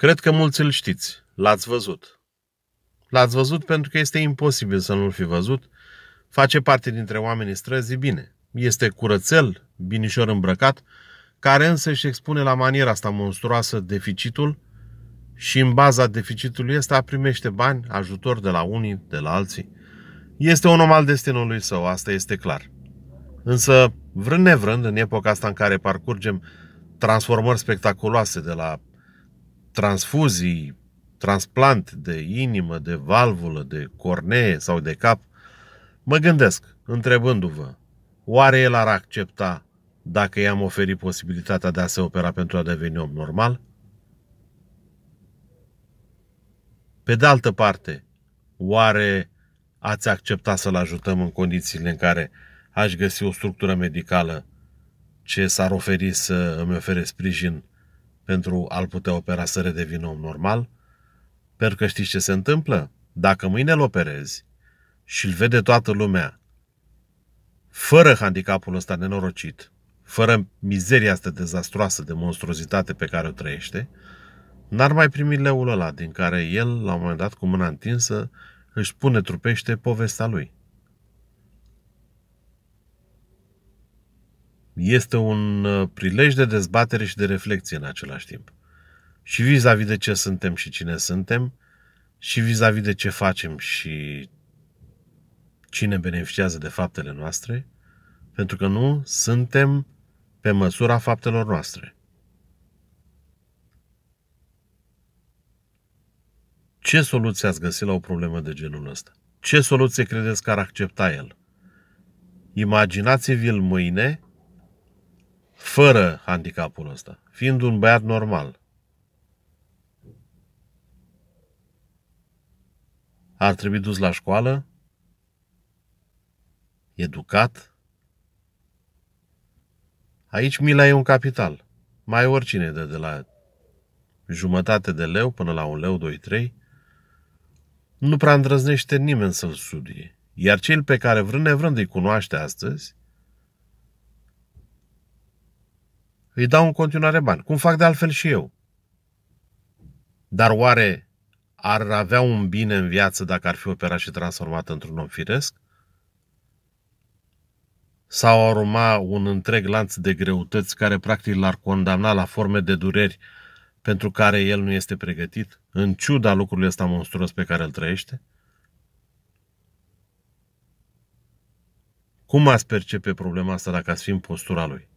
Cred că mulți îl știți. L-ați văzut. L-ați văzut pentru că este imposibil să nu-l fi văzut. Face parte dintre oamenii străzi bine. Este curățel, binișor îmbrăcat, care însă își expune la maniera asta monstruoasă deficitul și în baza deficitului ăsta primește bani, ajutor de la unii, de la alții. Este un om al destinului său, asta este clar. Însă, vrând nevrând, în epoca asta în care parcurgem transformări spectaculoase de la transfuzii, transplant de inimă, de valvulă, de cornee sau de cap, mă gândesc, întrebându-vă, oare el ar accepta dacă i-am oferit posibilitatea de a se opera pentru a deveni om normal? Pe de altă parte, oare ați accepta să-l ajutăm în condițiile în care aș găsi o structură medicală ce s-ar oferi să îmi ofere sprijin pentru a-l putea opera să redevină om normal, pentru că știți ce se întâmplă? Dacă mâine îl operezi și îl vede toată lumea, fără handicapul ăsta nenorocit, fără mizeria asta dezastroasă de monstruozitate pe care o trăiește, n-ar mai primi leul ăla din care el, la un moment dat, cu mâna întinsă, își pune trupește povestea lui. este un uh, prilej de dezbatere și de reflexie în același timp. Și vis-a-vis de ce suntem și cine suntem, și vis-a-vis de ce facem și cine beneficiază de faptele noastre, pentru că nu suntem pe măsura faptelor noastre. Ce soluție ați găsit la o problemă de genul ăsta? Ce soluție credeți că ar accepta el? Imaginați-vi-l mâine fără handicapul ăsta, fiind un băiat normal. Ar trebui dus la școală, educat. Aici mila e un capital. Mai oricine dă de la jumătate de leu până la un leu, 2-3, nu prea îndrăznește nimeni să-l studie. Iar cel pe care vrând nevrând îi cunoaște astăzi, Îi dau în continuare bani, cum fac de altfel și eu. Dar oare ar avea un bine în viață dacă ar fi operat și transformat într-un om firesc? Sau ar urma un întreg lanț de greutăți care practic l-ar condamna la forme de dureri pentru care el nu este pregătit, în ciuda lucrului ăsta monstruos pe care îl trăiește? Cum ați percepe problema asta dacă ați fi în postura lui?